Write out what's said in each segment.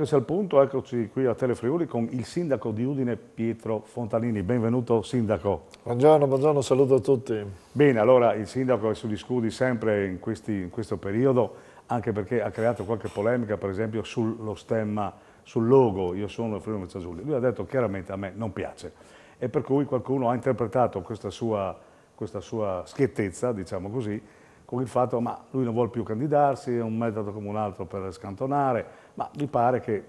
Eccoci al punto, eccoci qui a Tele Friuli con il sindaco di Udine Pietro Fontanini. Benvenuto sindaco. Buongiorno, buongiorno, saluto a tutti. Bene, allora il sindaco è sugli scudi sempre in, questi, in questo periodo, anche perché ha creato qualche polemica, per esempio sullo stemma, sul logo, io sono Friuli Mezzagiulli. Lui ha detto chiaramente a me non piace e per cui qualcuno ha interpretato questa sua, questa sua schiettezza, diciamo così, con il fatto che lui non vuole più candidarsi, è un metodo come un altro per scantonare, ma mi pare che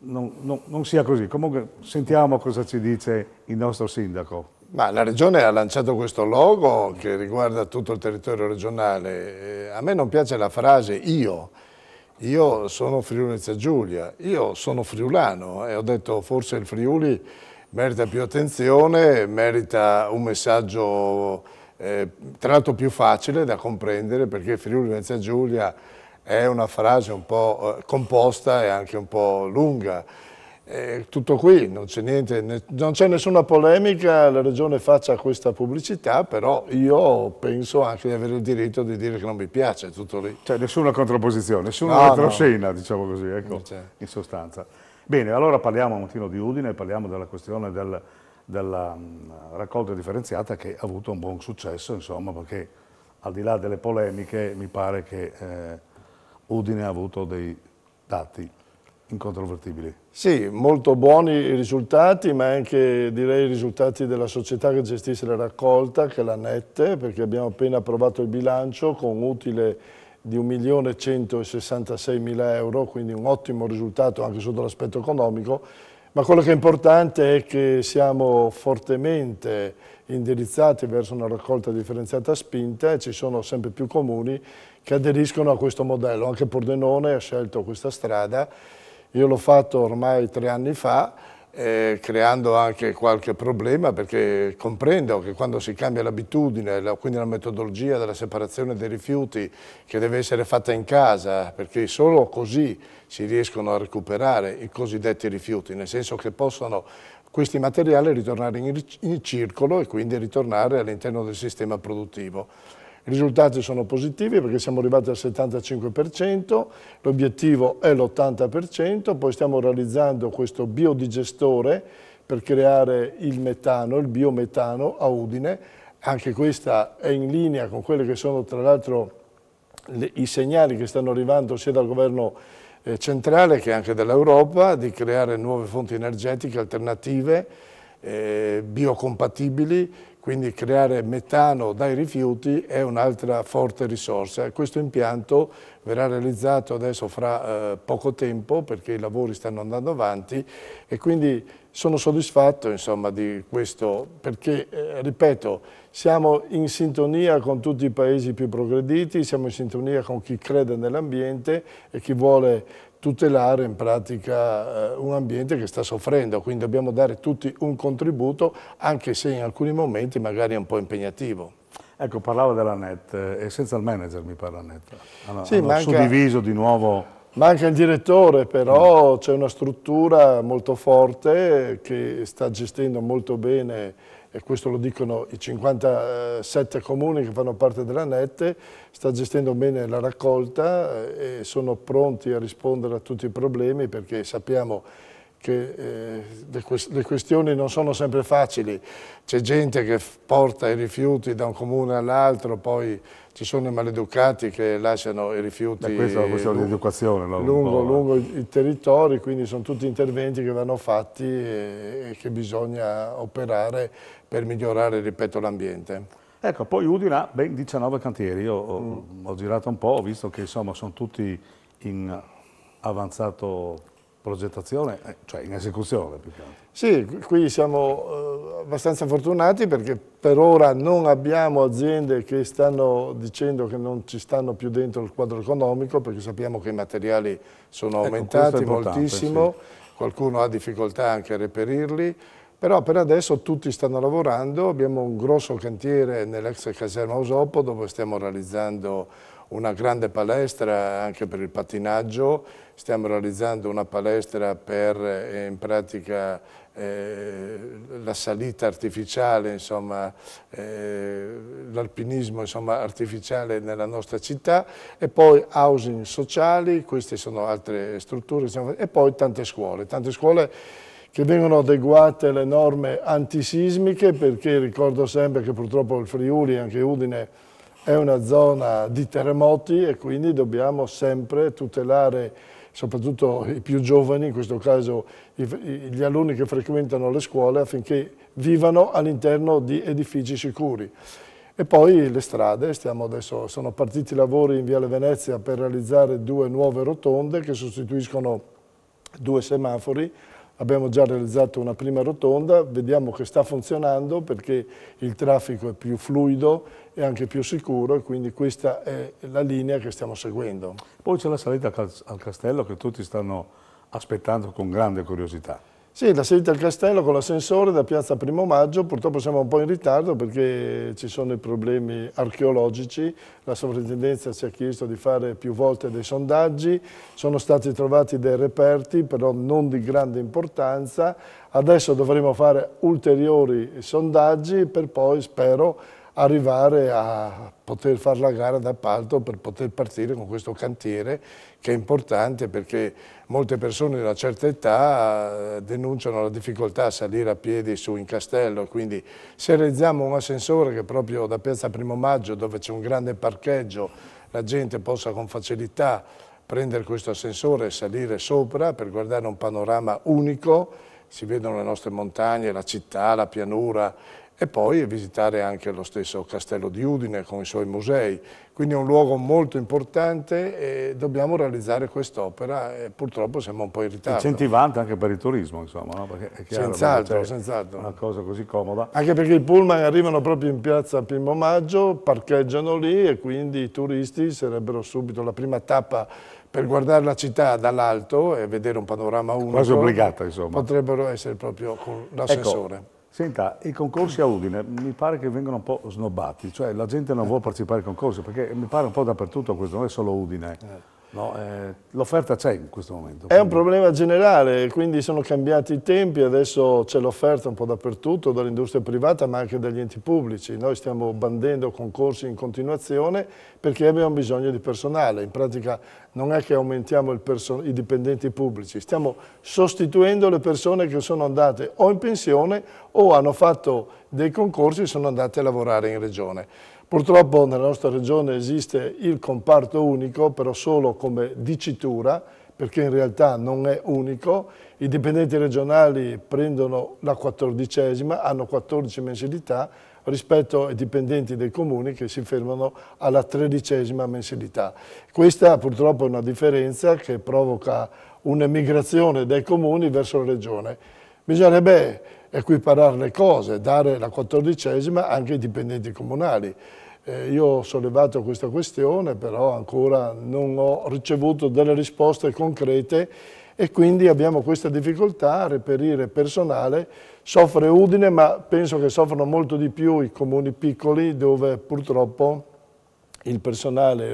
non, non, non sia così. Comunque sentiamo cosa ci dice il nostro sindaco. Ma la regione ha lanciato questo logo che riguarda tutto il territorio regionale. Eh, a me non piace la frase io, io sono Friulezia Giulia, io sono friulano e eh, ho detto forse il Friuli merita più attenzione, merita un messaggio eh, tra l'altro più facile da comprendere perché Friuli Venezia Giulia è una frase un po' eh, composta e anche un po' lunga. Eh, tutto qui, non c'è nessuna polemica, la Regione faccia questa pubblicità, però io penso anche di avere il diritto di dire che non mi piace, tutto lì. Cioè nessuna contrapposizione, nessuna no, retroscena, no. diciamo così, ecco, cioè. in sostanza. Bene, allora parliamo un attimo di Udine, parliamo della questione del della mm, raccolta differenziata che ha avuto un buon successo, insomma, perché al di là delle polemiche mi pare che eh, Udine ha avuto dei dati incontrovertibili. Sì, molto buoni i risultati, ma anche direi i risultati della società che gestisce la raccolta, che è la Nette, perché abbiamo appena approvato il bilancio con utile di 1.166.000 euro, quindi un ottimo risultato anche sotto l'aspetto economico ma quello che è importante è che siamo fortemente indirizzati verso una raccolta differenziata spinta e ci sono sempre più comuni che aderiscono a questo modello. Anche Pordenone ha scelto questa strada, io l'ho fatto ormai tre anni fa eh, creando anche qualche problema perché comprendo che quando si cambia l'abitudine, la, quindi la metodologia della separazione dei rifiuti che deve essere fatta in casa, perché solo così si riescono a recuperare i cosiddetti rifiuti, nel senso che possono questi materiali ritornare in, in circolo e quindi ritornare all'interno del sistema produttivo. I risultati sono positivi perché siamo arrivati al 75%, l'obiettivo è l'80%, poi stiamo realizzando questo biodigestore per creare il metano, il biometano a Udine, anche questa è in linea con quelli che sono tra l'altro i segnali che stanno arrivando sia dal governo eh, centrale che anche dall'Europa di creare nuove fonti energetiche alternative, eh, biocompatibili, quindi creare metano dai rifiuti è un'altra forte risorsa. Questo impianto verrà realizzato adesso fra eh, poco tempo perché i lavori stanno andando avanti e quindi sono soddisfatto insomma, di questo perché, eh, ripeto, siamo in sintonia con tutti i paesi più progrediti, siamo in sintonia con chi crede nell'ambiente e chi vuole tutelare in pratica eh, un ambiente che sta soffrendo, quindi dobbiamo dare tutti un contributo anche se in alcuni momenti magari è un po' impegnativo. Ecco, parlava della NET, è eh, senza il manager mi parla NET, hanno, sì, hanno manca, suddiviso di nuovo... Manca il direttore però, c'è una struttura molto forte che sta gestendo molto bene e questo lo dicono i 57 comuni che fanno parte della NET, sta gestendo bene la raccolta eh, e sono pronti a rispondere a tutti i problemi perché sappiamo che eh, le, le, questioni non sono sempre facili, c'è gente che porta i rifiuti da un comune all'altro, poi ci sono i maleducati che lasciano i rifiuti Beh, questa lungo, di no? lungo, eh. lungo i territori, quindi sono tutti interventi che vanno fatti e, e che bisogna operare per migliorare, ripeto, l'ambiente. Ecco, poi Udine ben 19 cantieri, io ho, mm. ho girato un po', ho visto che insomma sono tutti in avanzato progettazione, eh, cioè in esecuzione più che altro. Sì, qui siamo eh, abbastanza fortunati perché per ora non abbiamo aziende che stanno dicendo che non ci stanno più dentro il quadro economico perché sappiamo che i materiali sono ecco, aumentati moltissimo, sì. qualcuno ha difficoltà anche a reperirli, però per adesso tutti stanno lavorando, abbiamo un grosso cantiere nell'ex caserma Osopo dove stiamo realizzando una grande palestra anche per il pattinaggio, stiamo realizzando una palestra per eh, in pratica eh, la salita artificiale, insomma, eh, l'alpinismo artificiale nella nostra città e poi housing sociali, queste sono altre strutture e poi tante scuole, tante scuole che vengono adeguate le norme antisismiche perché ricordo sempre che purtroppo il Friuli e anche Udine è una zona di terremoti e quindi dobbiamo sempre tutelare soprattutto i più giovani, in questo caso gli alunni che frequentano le scuole, affinché vivano all'interno di edifici sicuri. E poi le strade, adesso, sono partiti i lavori in Viale Venezia per realizzare due nuove rotonde che sostituiscono due semafori, abbiamo già realizzato una prima rotonda, vediamo che sta funzionando perché il traffico è più fluido e anche più sicuro e quindi questa è la linea che stiamo seguendo. Poi c'è la salita al castello che tutti stanno aspettando con grande curiosità. Sì, la salita al castello con l'ascensore da piazza Primo Maggio, purtroppo siamo un po' in ritardo perché ci sono i problemi archeologici, la sovrintendenza ci ha chiesto di fare più volte dei sondaggi, sono stati trovati dei reperti però non di grande importanza, adesso dovremo fare ulteriori sondaggi per poi, spero, arrivare a poter fare la gara d'appalto per poter partire con questo cantiere che è importante perché molte persone di una certa età eh, denunciano la difficoltà a salire a piedi su in castello, quindi se realizziamo un ascensore che proprio da Piazza Primo Maggio dove c'è un grande parcheggio la gente possa con facilità prendere questo ascensore e salire sopra per guardare un panorama unico si vedono le nostre montagne, la città, la pianura e poi visitare anche lo stesso castello di Udine con i suoi musei. Quindi è un luogo molto importante e dobbiamo realizzare quest'opera e purtroppo siamo un po' in ritardo. Incentivante anche per il turismo, insomma, no? Senz'altro, cioè, senz'altro. Una cosa così comoda. Anche perché i pullman arrivano proprio in piazza Primo Maggio, parcheggiano lì e quindi i turisti sarebbero subito la prima tappa per guardare la città dall'alto e vedere un panorama unico. Quasi obbligata, insomma. Potrebbero essere proprio con ecco, l'assessore. Ecco. Senta, i concorsi a Udine mi pare che vengano un po' snobbati, cioè la gente non vuole partecipare ai concorsi perché mi pare un po' dappertutto questo, non è solo Udine. Eh. No, eh, l'offerta c'è in questo momento. È quindi. un problema generale, quindi sono cambiati i tempi, adesso c'è l'offerta un po' dappertutto, dall'industria privata ma anche dagli enti pubblici. Noi stiamo bandendo concorsi in continuazione perché abbiamo bisogno di personale. In pratica non è che aumentiamo i dipendenti pubblici, stiamo sostituendo le persone che sono andate o in pensione o hanno fatto dei concorsi e sono andate a lavorare in regione. Purtroppo nella nostra regione esiste il comparto unico, però solo come dicitura, perché in realtà non è unico. I dipendenti regionali prendono la quattordicesima, hanno 14 mensilità, rispetto ai dipendenti dei comuni che si fermano alla tredicesima mensilità. Questa purtroppo è una differenza che provoca un'emigrazione dai comuni verso la regione. Bisognerebbe equiparare le cose, dare la quattordicesima anche ai dipendenti comunali. Eh, io ho sollevato questa questione, però ancora non ho ricevuto delle risposte concrete e quindi abbiamo questa difficoltà a reperire personale. Soffre Udine, ma penso che soffrono molto di più i comuni piccoli dove purtroppo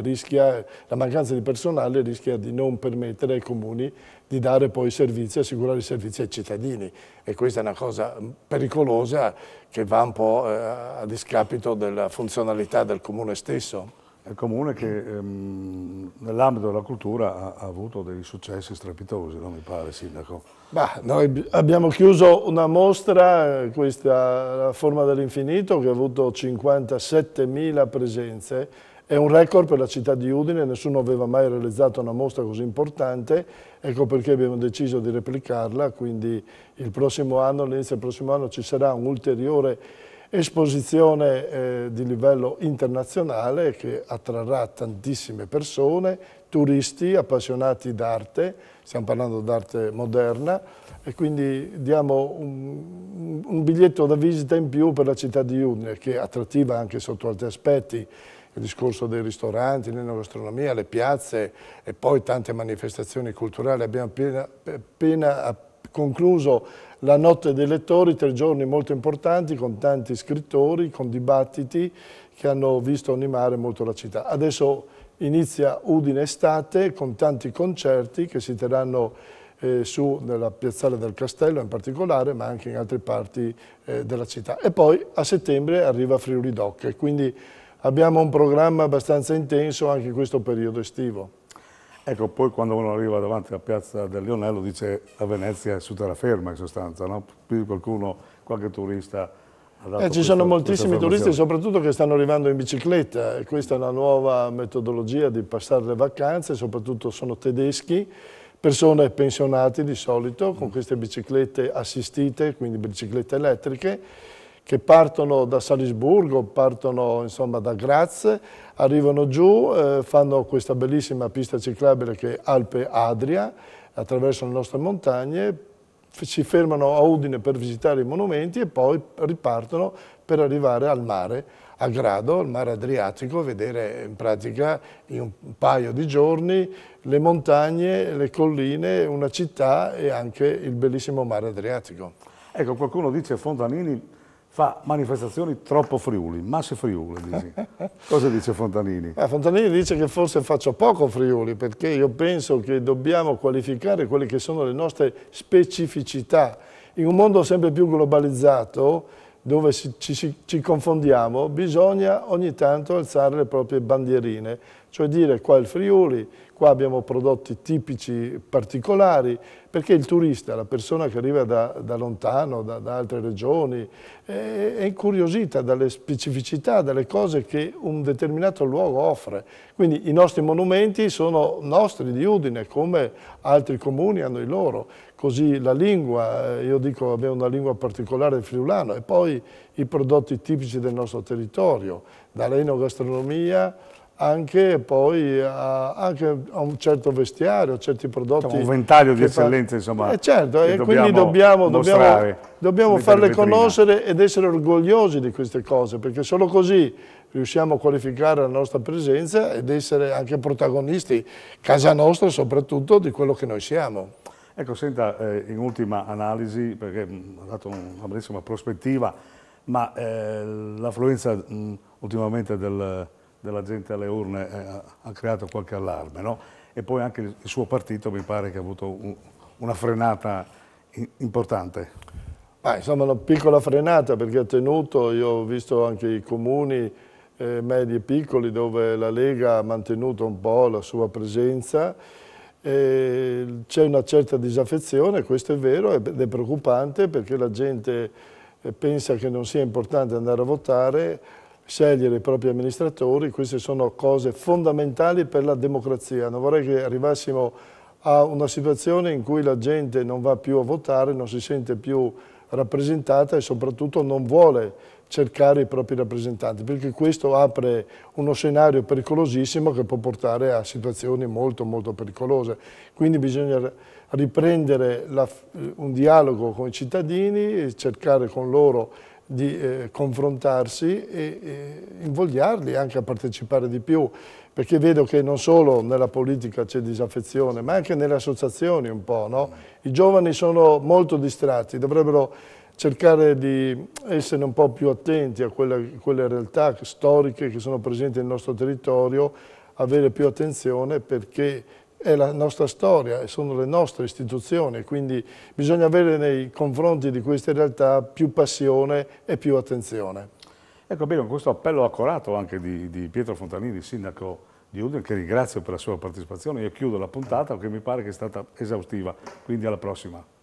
rischia, la mancanza di personale rischia di non permettere ai comuni di dare poi servizi, assicurare servizi ai cittadini e questa è una cosa pericolosa che va un po' eh, a discapito della funzionalità del comune stesso. È il comune che ehm, nell'ambito della cultura ha, ha, avuto dei successi strepitosi, non mi pare Sindaco? Bah, noi abbiamo chiuso una mostra, eh, questa La forma dell'infinito, che ha avuto 57.000 presenze è un record per la città di Udine, nessuno aveva mai realizzato una mostra così importante, ecco perché abbiamo deciso di replicarla, quindi il prossimo anno, all'inizio del prossimo anno ci sarà un'ulteriore esposizione eh, di livello internazionale che attrarrà tantissime persone, turisti, appassionati d'arte, stiamo parlando d'arte moderna e quindi diamo un, un biglietto da visita in più per la città di Udine che è attrattiva anche sotto altri aspetti, il discorso dei ristoranti, l'enogastronomia, le piazze e poi tante manifestazioni culturali. Abbiamo appena, appena concluso la notte dei lettori, tre giorni molto importanti con tanti scrittori, con dibattiti che hanno visto animare molto la città. Adesso inizia Udine Estate con tanti concerti che si terranno eh, su nella piazzale del Castello in particolare, ma anche in altre parti eh, della città. E poi a settembre arriva Friuli Doc, quindi abbiamo un programma abbastanza intenso anche in questo periodo estivo. Ecco, poi quando uno arriva davanti alla piazza del Lionello dice a Venezia è su terraferma in sostanza, no? Più qualcuno, qualche turista ha dato eh, Ci questa, sono moltissimi turisti soprattutto che stanno arrivando in bicicletta e questa è una nuova metodologia di passare le vacanze, soprattutto sono tedeschi, persone pensionate di solito con queste biciclette assistite, quindi biciclette elettriche che partono da Salisburgo, partono insomma, da Graz, arrivano giù, eh, fanno questa bellissima pista ciclabile che è Alpe Adria, attraverso le nostre montagne, si fermano a Udine per visitare i monumenti e poi ripartono per arrivare al mare, a Grado, al mare Adriatico, vedere in pratica in un paio di giorni le montagne, le colline, una città e anche il bellissimo mare Adriatico. Ecco, qualcuno dice Fontanini fa manifestazioni troppo friuli, masse friuli. Dici. Cosa dice Fontanini? Eh, Fontanini dice che forse faccio poco friuli perché io penso che dobbiamo qualificare quelle che sono le nostre specificità. In un mondo sempre più globalizzato, dove ci, ci, ci confondiamo, bisogna ogni tanto alzare le proprie bandierine cioè dire qua è il Friuli, qua abbiamo prodotti tipici particolari, perché il turista, la persona che arriva da, da lontano, da, da, altre regioni, è, è incuriosita dalle specificità, dalle cose che un determinato luogo offre. Quindi i nostri monumenti sono nostri di Udine, come altri comuni hanno i loro. Così la lingua, eh, io dico abbiamo una lingua particolare del friulano, e poi i prodotti tipici del nostro territorio, dall'enogastronomia anche poi a, anche a, un certo vestiario, a certi prodotti. C'è diciamo, un ventaglio di eccellenze, insomma. Eh certo, e quindi dobbiamo, dobbiamo, dobbiamo farle conoscere ed essere orgogliosi di queste cose, perché solo così riusciamo a qualificare la nostra presenza ed essere anche protagonisti, casa nostra soprattutto, di quello che noi siamo. Ecco, senta, eh, in ultima analisi, perché mm, ha dato una bellissima prospettiva, ma eh, l'affluenza mm, ultimamente del della gente alle urne eh, ha creato qualche allarme, no? E poi anche il suo partito mi pare che ha avuto un, una frenata importante. Ah, insomma una piccola frenata perché ha tenuto, io ho visto anche i comuni eh, medi e piccoli dove la Lega ha mantenuto un po' la sua presenza, c'è una certa disaffezione, questo è vero ed è preoccupante perché la gente eh, pensa che non sia importante andare a votare, scegliere i propri amministratori, queste sono cose fondamentali per la democrazia. Non vorrei che arrivassimo a una situazione in cui la gente non va più a votare, non si sente più rappresentata e soprattutto non vuole cercare i propri rappresentanti, perché questo apre uno scenario pericolosissimo che può portare a situazioni molto molto pericolose. Quindi bisogna riprendere la, un dialogo con i cittadini, cercare con loro di eh, confrontarsi e, e invogliarli anche a partecipare di più, perché vedo che non solo nella politica c'è disaffezione, ma anche nelle associazioni un po', no? I giovani sono molto distratti, dovrebbero cercare di essere un po' più attenti a quelle, quelle realtà storiche che sono presenti nel nostro territorio, avere più attenzione perché è la nostra storia, sono le nostre istituzioni, quindi bisogna avere nei confronti di queste realtà più passione e più attenzione. Ecco bene, con questo appello accorato anche di, di Pietro Fontanini, sindaco di Udine, che ringrazio per la sua partecipazione, io chiudo la puntata che mi pare che sia stata esaustiva, quindi alla prossima.